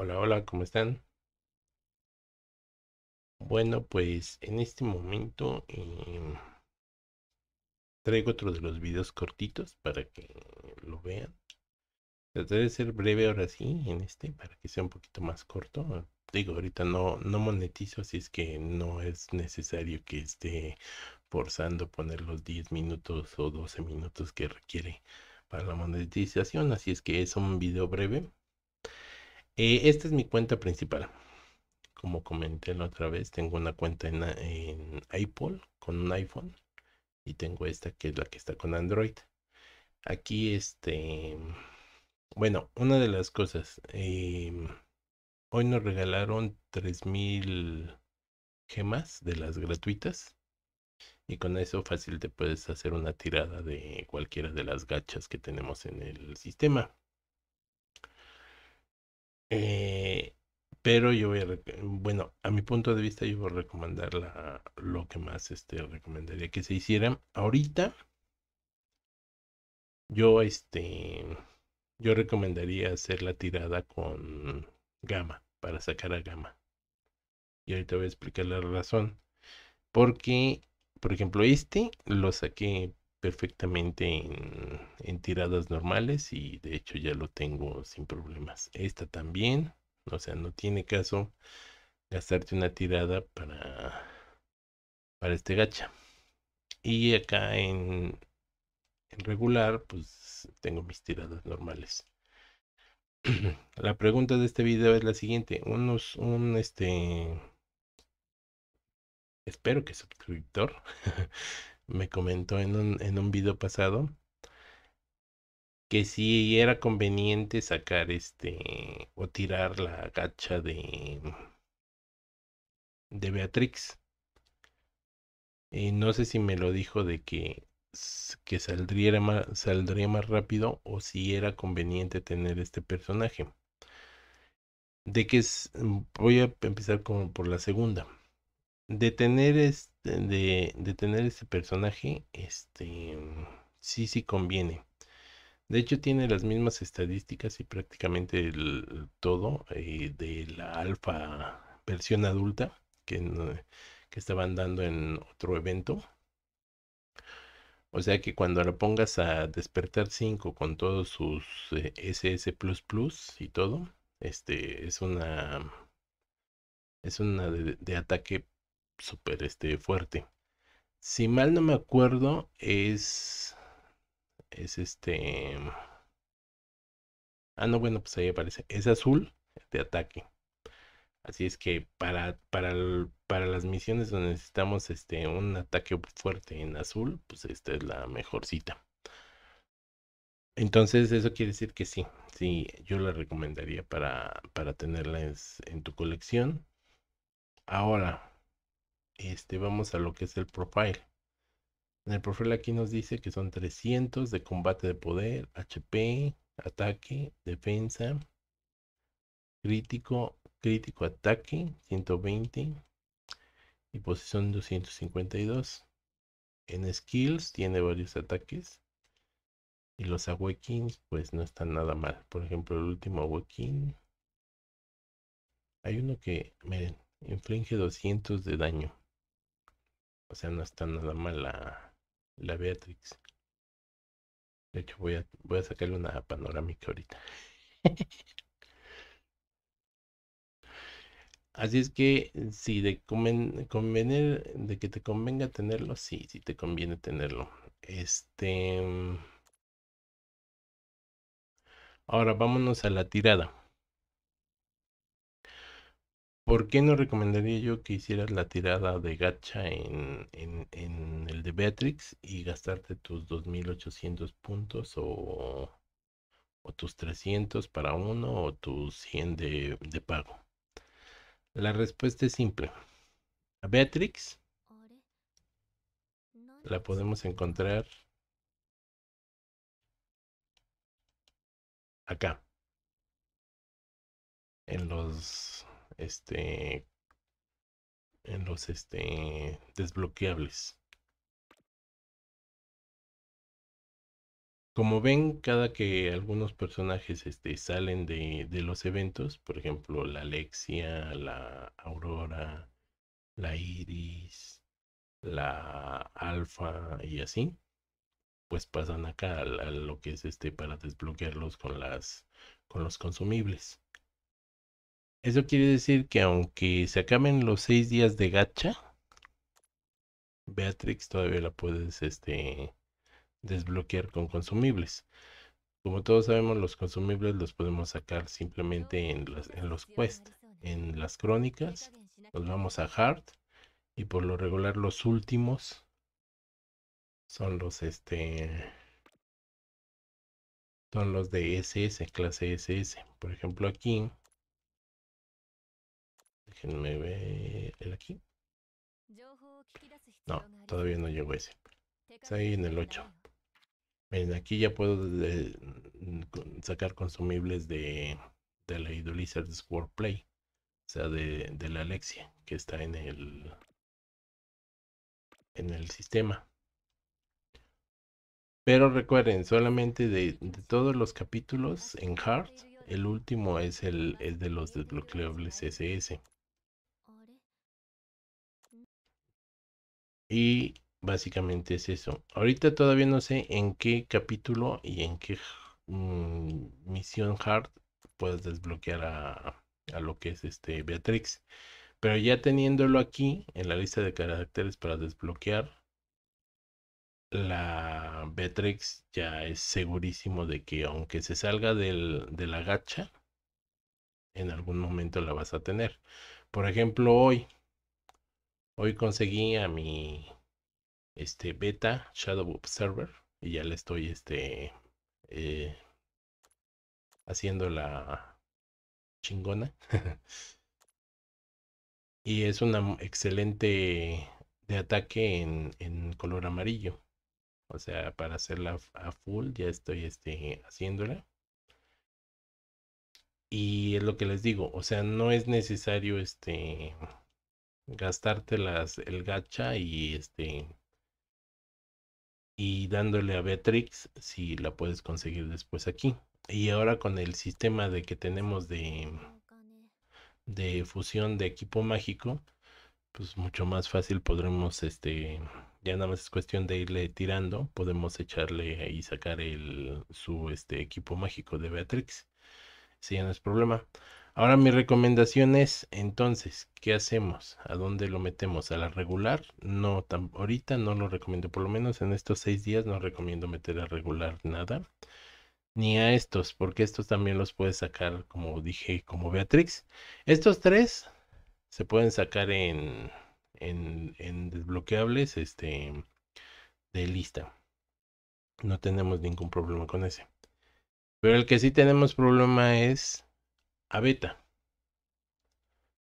Hola, hola, ¿cómo están? Bueno, pues en este momento em, traigo otro de los videos cortitos para que lo vean. debe de ser breve ahora sí en este para que sea un poquito más corto. Digo, ahorita no, no monetizo, así es que no es necesario que esté forzando poner los 10 minutos o 12 minutos que requiere para la monetización. Así es que es un video breve eh, esta es mi cuenta principal. Como comenté la otra vez, tengo una cuenta en, Apple con un iPhone y tengo esta que es la que está con Android. Aquí, este, bueno, una de las cosas, em, hoy nos regalaron 3000 gemas de las gratuitas y con eso fácil te puedes hacer una tirada de cualquiera de las gachas que tenemos en el sistema. Eh, pero yo voy a, bueno, a mi punto de vista yo voy a recomendar la, lo que más este, recomendaría que se hiciera. Ahorita yo este yo recomendaría hacer la tirada con gama para sacar a gama Y ahorita voy a explicar la razón. Porque, por ejemplo, este lo saqué perfectamente en, tiradas normales y de hecho ya lo tengo sin problemas. Esta también, o sea, no tiene caso gastarte una tirada para, para este gacha. Y acá en, en regular, pues tengo mis tiradas normales. la pregunta de este video es la siguiente. Unos, un este... Espero que suscriptor me comentó en un, en video pasado que si era conveniente sacar este o tirar la gacha de de Beatrix. Y eh, no sé si me lo dijo de que, que saldría, más, saldría más rápido o si era conveniente tener este personaje. De que es, voy a empezar como por la segunda. De tener este de, tener este personaje, este, sí, sí conviene. De hecho, tiene las mismas estadísticas y prácticamente todo eh, de la alfa versión adulta que, que estaban dando en otro evento. O sea que cuando lo pongas a despertar 5 con todos sus SS eh, y todo, este es una es una de, de ataque super este, fuerte. Si mal no me acuerdo, es. Es este. Ah, no, bueno, pues ahí aparece. Es azul de ataque. Así es que para, para, para las misiones donde necesitamos este, un ataque fuerte en azul, pues esta es la mejor cita. Entonces, eso quiere decir que sí, sí, yo la recomendaría para, para tenerla en tu colección. Ahora, este, vamos a lo que es el profile. En el profile aquí nos dice que son 300 de combate de poder, HP, ataque, defensa, crítico, crítico ataque, 120 y posición pues 252. En skills tiene varios ataques y los awakening pues no están nada mal. Por ejemplo, el último awakening hay uno que, miren, inflige 200 de daño. O sea, no está nada mal la, la Beatrix. De hecho, voy a, voy a sacarle una panorámica ahorita. Así es que eh, si de conven, de que te convenga tenerlo, sí, sí te conviene tenerlo. Este. Mm, ahora vámonos a la tirada. ¿Por qué no recomendaría yo que hicieras la tirada de gacha en, el de Beatrix y gastarte tus 2.800 puntos o, tus 300 para uno o tus 100 de, de pago? La respuesta es simple. A Beatrix la podemos encontrar acá en los este en los este desbloqueables. Como ven, cada que algunos personajes este, salen de, de los eventos, por ejemplo, la Alexia, la Aurora, la Iris, la Alfa y así, pues pasan acá a, a lo que es este para desbloquearlos con las con los consumibles. Eso quiere decir que aunque se acaben los seis días de gacha, Beatrix todavía la puedes este, desbloquear con consumibles. Como todos sabemos, los consumibles los podemos sacar simplemente en, en los quests, en las crónicas. Nos vamos a Hard y por lo regular los últimos son los este son los de SS, clase SS. Por ejemplo, aquí me ve el aquí. No, todavía no llegó ese. Está ahí en el 8. aquí ya puedo sacar consumibles de, de la de play O sea, de, de la Alexia, que está en el, en el sistema. Pero recuerden, solamente de, todos los capítulos en Heart, el último es el es de los desbloqueables SS. Y básicamente es eso. Ahorita todavía no sé en qué capítulo y en qué mm, misión hard puedes desbloquear a, lo que es este Beatrix. Pero ya teniéndolo aquí en la lista de caracteres para desbloquear, la Beatrix ya es segurísimo de que aunque se salga de la gacha, en algún momento la vas a tener. Por ejemplo, hoy Hoy conseguí a mi este beta Shadow Observer y ya le estoy este eh, haciendo la chingona. y es una excelente de ataque en, en, color amarillo. O sea, para hacerla a full ya estoy este, haciéndola. Y es lo que les digo, o sea, no es necesario este gastarte las, el gacha y este y dándole a Beatrix si la puedes conseguir después aquí. Y ahora con el sistema de que tenemos de, de fusión de equipo mágico, pues mucho más fácil podremos este ya nada más es cuestión de irle tirando, podemos echarle y sacar el su este equipo mágico de Beatrix si ya no es problema. Ahora mi recomendación es, entonces, ¿qué hacemos? ¿A dónde lo metemos? ¿A la regular? No, tan, ahorita no lo recomiendo. Por lo menos en estos seis días no recomiendo meter a regular nada. Ni a estos, porque estos también los puedes sacar, como dije, como Beatrix. Estos tres se pueden sacar en, en, en desbloqueables este, de lista. No tenemos ningún problema con ese. Pero el que sí tenemos problema es a beta.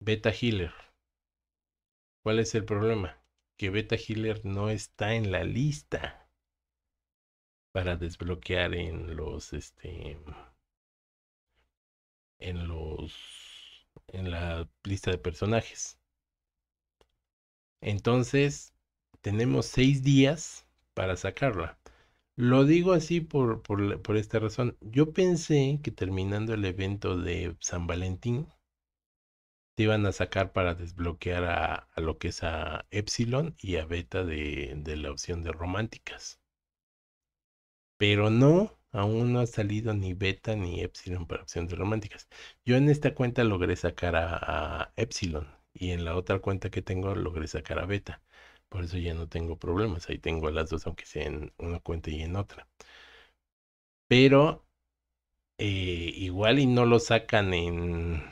Beta Healer. ¿Cuál es el problema? Que Beta Healer no está en la lista para desbloquear en los este en los en la lista de personajes. Entonces, tenemos seis días para sacarla. Lo digo así por, por, esta razón. Yo pensé que terminando el evento de San Valentín, te iban a sacar para desbloquear a, lo que es a Epsilon y a Beta de, de, la opción de románticas. Pero no, aún no ha salido ni Beta ni Epsilon para opciones de románticas. Yo en esta cuenta logré sacar a Epsilon y en la otra cuenta que tengo logré sacar a Beta. Por eso ya no tengo problemas. Ahí tengo las dos, aunque sea en una cuenta y en otra. Pero eh, igual y no lo sacan en,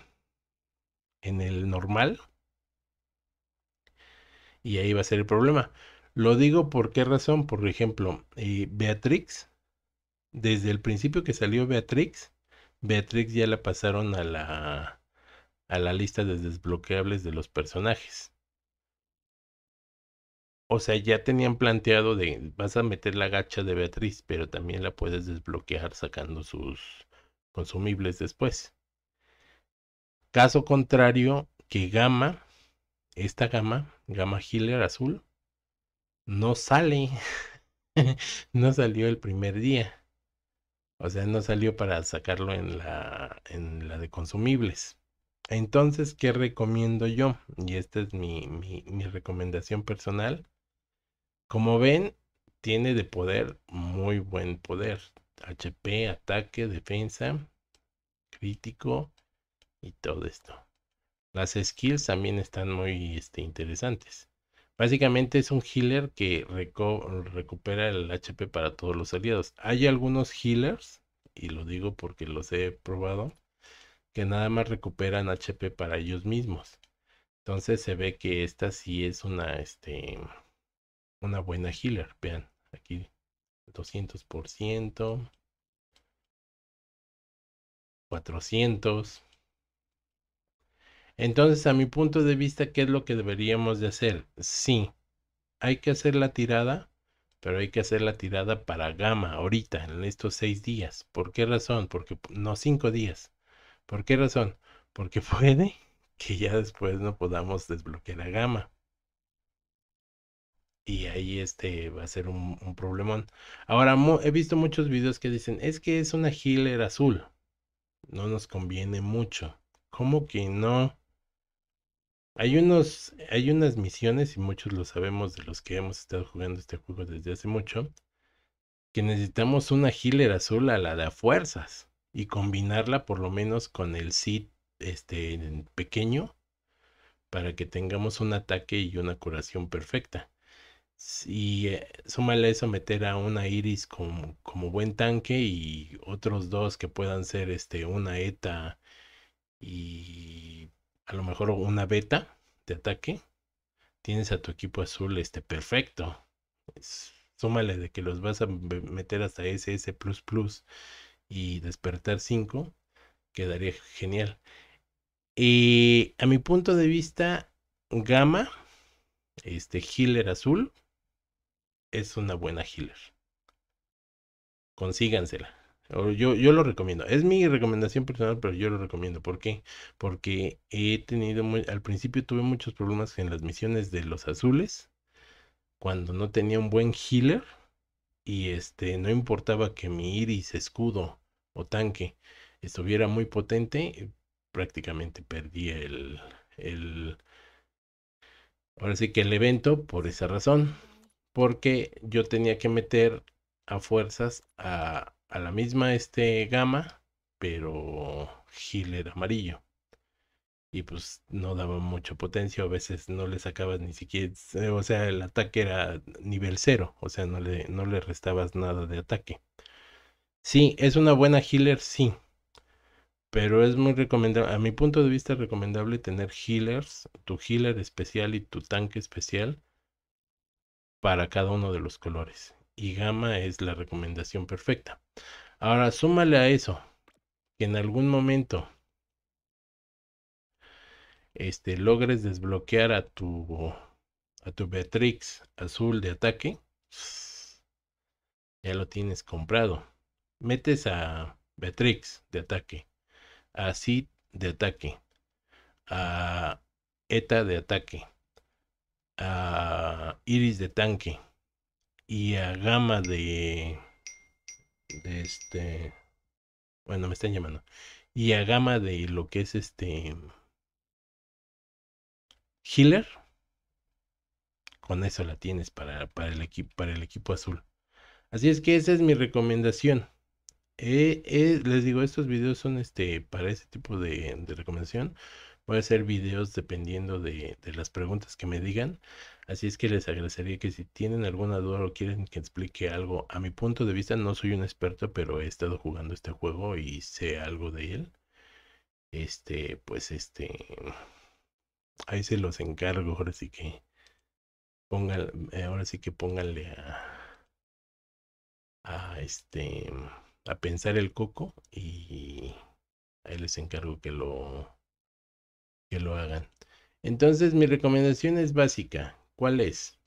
en el normal. Y ahí va a ser el problema. Lo digo por qué razón. Por ejemplo, eh, Beatrix, desde el principio que salió Beatrix, Beatrix ya la pasaron a la, a la lista de desbloqueables de los personajes. O sea, ya tenían planteado de vas a meter la gacha de Beatriz, pero también la puedes desbloquear sacando sus consumibles después. Caso contrario, que Gama, esta gama, Gama Healer azul, no sale. no salió el primer día. O sea, no salió para sacarlo en la, en la de consumibles. Entonces, ¿qué recomiendo yo? Y esta es mi recomendación personal. Como ven, tiene de poder muy buen poder. HP, ataque, defensa, crítico y todo esto. Las skills también están muy este, interesantes. Básicamente es un healer que recupera el HP para todos los aliados. Hay algunos healers, y lo digo porque los he probado, que nada más recuperan HP para ellos mismos. Entonces se ve que esta sí es una, este, una buena healer. Vean, aquí 200%. 400. Entonces, a mi punto de vista, ¿qué es lo que deberíamos de hacer? Sí, hay que hacer la tirada, pero hay que hacer la tirada para gama ahorita, en estos seis días. ¿Por qué razón? Porque no cinco días. ¿Por qué razón? Porque puede que ya después no podamos desbloquear a gama. Y ahí este va a ser un, problemón. Ahora, he visto muchos videos que dicen, es que es una healer azul. No nos conviene mucho. ¿Cómo que no? Hay, unos, hay unas misiones, y muchos lo sabemos de los que hemos estado jugando este juego desde hace mucho, que necesitamos una healer azul a la de fuerzas y combinarla por lo menos con el Cid este, pequeño para que tengamos un ataque y una curación perfecta. Y eh, súmale eso meter a una Iris como, buen tanque y otros dos que puedan ser este, una ETA y a lo mejor una beta de ataque. Tienes a tu equipo azul este, perfecto. súmale de que los vas a meter hasta SS y despertar 5. Quedaría genial. Y eh, a mi punto de vista, Gama, este Healer azul es una buena healer. Consígansela. Yo, yo lo recomiendo. Es mi recomendación personal, pero yo lo recomiendo. ¿Por qué? Porque he tenido, al principio tuve muchos problemas en las misiones de los azules. Cuando no tenía un buen healer. Y este, no importaba que mi iris, escudo o tanque estuviera muy potente. Prácticamente perdía el, el... Ahora sí que el evento por esa razón porque yo tenía que meter a fuerzas a, la misma este gama, pero healer amarillo. Y pues no daba mucha potencia, a veces no le sacabas ni siquiera, eh, o sea, el ataque era nivel cero, o sea, no le, no le restabas nada de ataque. Sí, es una buena healer, sí. Pero es muy recomendable, a mi punto de vista, recomendable tener healers, tu healer especial y tu tanque especial para cada uno de los colores. Y gamma es la recomendación perfecta. Ahora súmale a eso que en algún momento este, logres desbloquear a tu, a tu Beatrix azul de ataque. Ya lo tienes comprado. Metes a Beatrix de ataque, a Sid de ataque, a ETA de ataque, a Iris de tanque y a Gama de, de este, bueno, me están llamando, y a Gama de lo que es este healer, con eso la tienes para, para, el, equipo, para el equipo azul. Así es que esa es mi recomendación. Eh, eh, les digo, estos videos son este para ese tipo de recomendación. Voy a hacer videos dependiendo de, las preguntas que me digan. Así es que les agradecería que si tienen alguna duda o quieren que explique algo, a mi punto de vista no soy un experto, pero he estado jugando este juego y sé algo de él. Este, pues este, ahí se los encargo, ahora sí que pongan, eh, ahora sí que pónganle a, a este, a pensar el coco y ahí les encargo que lo lo hagan. Entonces mi recomendación es básica. ¿Cuál es?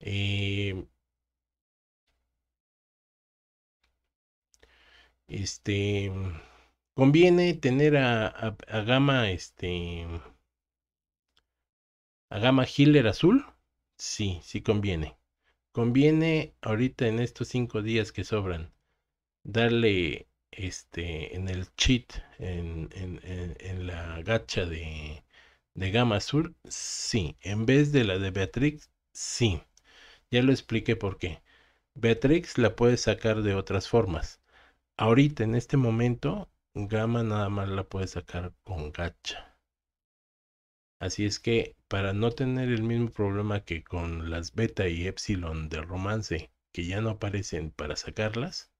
Eh, este conviene tener a, gama este a gama healer azul sí sí conviene conviene ahorita en estos cinco días que sobran darle este, en el cheat, en, en, en, la gacha de, de Gama Sur, sí. En vez de la de Beatrix, sí. Ya lo expliqué por qué. Beatrix la puede sacar de otras formas. Ahorita, en este momento, Gamma nada más la puede sacar con gacha. Así es que para no tener el mismo problema que con las beta y epsilon de romance que ya no aparecen para sacarlas,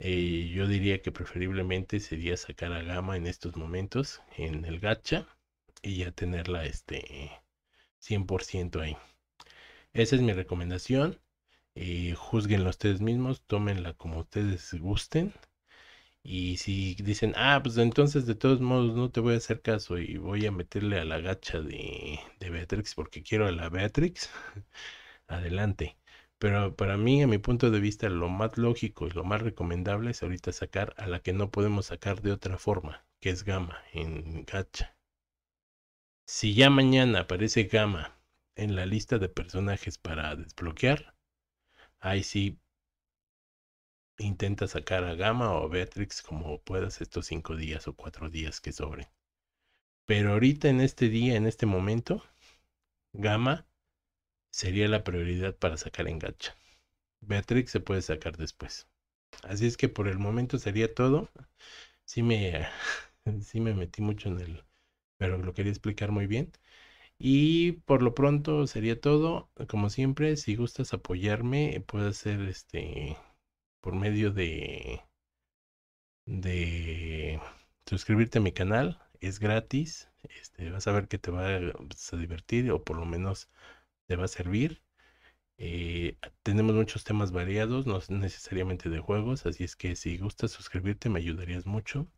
eh, yo diría que preferiblemente sería sacar a Gama en estos momentos en el gacha y ya tenerla este 100% ahí. Esa es mi recomendación. Eh, ustedes mismos, tómenla como ustedes gusten. Y si dicen, ah, pues entonces de todos modos no te voy a hacer caso y voy a meterle a la gacha de, de Beatrix porque quiero a la Beatrix, adelante. Pero para mí, a mi punto de vista, lo más lógico y lo más recomendable es ahorita sacar a la que no podemos sacar de otra forma, que es gamma en gacha. Si ya mañana aparece gamma en la lista de personajes para desbloquear, ahí sí intenta sacar a gamma o a Beatrix como puedas estos cinco días o cuatro días que sobren. Pero ahorita en este día, en este momento, gamma sería la prioridad para sacar en gacha. Beatrix se puede sacar después. Así es que por el momento sería todo. Sí me, sí me metí mucho en el, pero lo quería explicar muy bien. Y por lo pronto sería todo. Como siempre, si gustas apoyarme, puedes hacer este por medio de de suscribirte a mi canal. Es gratis. Este, vas a ver que te va a divertir o por lo menos te va a servir. Eh, tenemos muchos temas variados, no necesariamente de juegos, así es que si gustas suscribirte me ayudarías mucho.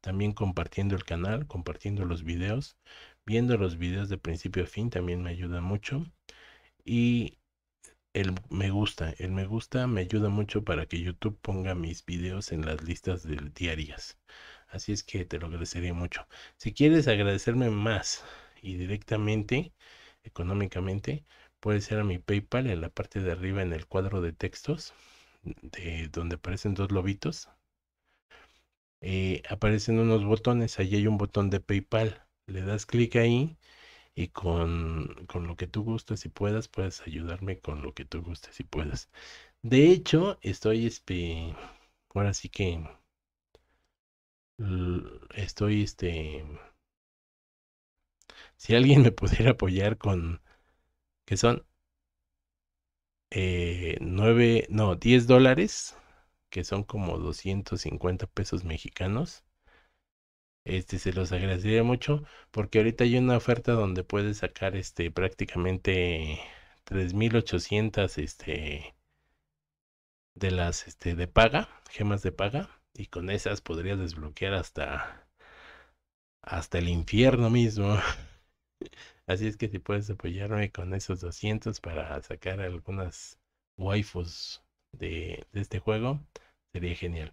También compartiendo el canal, compartiendo los videos, viendo los videos de principio a fin también me ayuda mucho. Y el me gusta, el me gusta me ayuda mucho para que YouTube ponga mis videos en las listas de diarias. Así es que te lo agradecería mucho. Si quieres agradecerme más y directamente, económicamente, puedes ir a mi PayPal en la parte de arriba en el cuadro de textos, de donde aparecen dos lobitos. Eh, aparecen unos botones, allí hay un botón de PayPal, le das clic ahí y con, con, lo que tú gustes y puedas, puedes ayudarme con lo que tú gustes y puedas. De hecho, estoy, este, ahora sí que, estoy, este, si alguien me pudiera apoyar con, que son 9, eh, no, 10 dólares, que son como 250 pesos mexicanos. Este se los agradecería mucho porque ahorita hay una oferta donde puedes sacar este prácticamente 3800 este de las este de paga, gemas de paga y con esas podrías desbloquear hasta hasta el infierno mismo. Así es que si puedes apoyarme con esos 200 para sacar algunas waifus de, este juego, sería genial.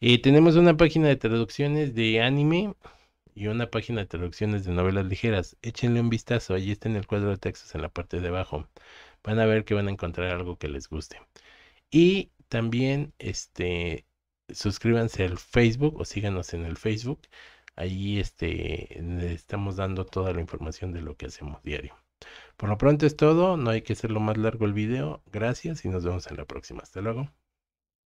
Y tenemos una página de traducciones de anime y una página de traducciones de novelas ligeras. Échenle un vistazo, allí está en el cuadro de textos en la parte de abajo. Van a ver que van a encontrar algo que les guste. Y también este suscríbanse al Facebook o síganos en el Facebook ahí este, estamos dando toda la información de lo que hacemos diario. Por lo pronto es todo, no hay que hacerlo más largo el video. Gracias y nos vemos en la próxima. Hasta luego.